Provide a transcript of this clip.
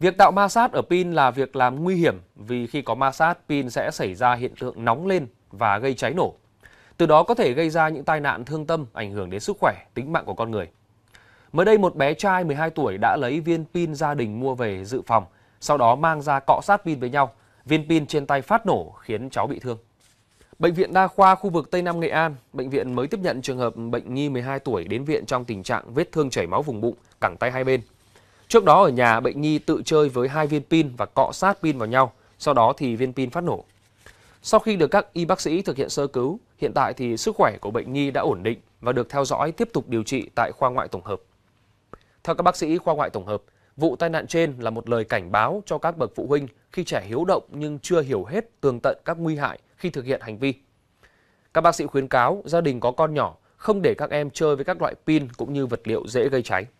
Việc tạo ma sát ở pin là việc làm nguy hiểm vì khi có ma sát, pin sẽ xảy ra hiện tượng nóng lên và gây cháy nổ. Từ đó có thể gây ra những tai nạn thương tâm ảnh hưởng đến sức khỏe, tính mạng của con người. Mới đây một bé trai 12 tuổi đã lấy viên pin gia đình mua về dự phòng, sau đó mang ra cọ sát pin với nhau. Viên pin trên tay phát nổ khiến cháu bị thương. Bệnh viện Đa khoa khu vực Tây Nam Nghệ An, bệnh viện mới tiếp nhận trường hợp bệnh nhi 12 tuổi đến viện trong tình trạng vết thương chảy máu vùng bụng, cẳng tay hai bên. Trước đó ở nhà, bệnh nhi tự chơi với hai viên pin và cọ sát pin vào nhau, sau đó thì viên pin phát nổ. Sau khi được các y bác sĩ thực hiện sơ cứu, hiện tại thì sức khỏe của bệnh nhi đã ổn định và được theo dõi tiếp tục điều trị tại khoa ngoại tổng hợp. Theo các bác sĩ khoa ngoại tổng hợp, vụ tai nạn trên là một lời cảnh báo cho các bậc phụ huynh khi trẻ hiếu động nhưng chưa hiểu hết tường tận các nguy hại khi thực hiện hành vi. Các bác sĩ khuyến cáo gia đình có con nhỏ không để các em chơi với các loại pin cũng như vật liệu dễ gây cháy.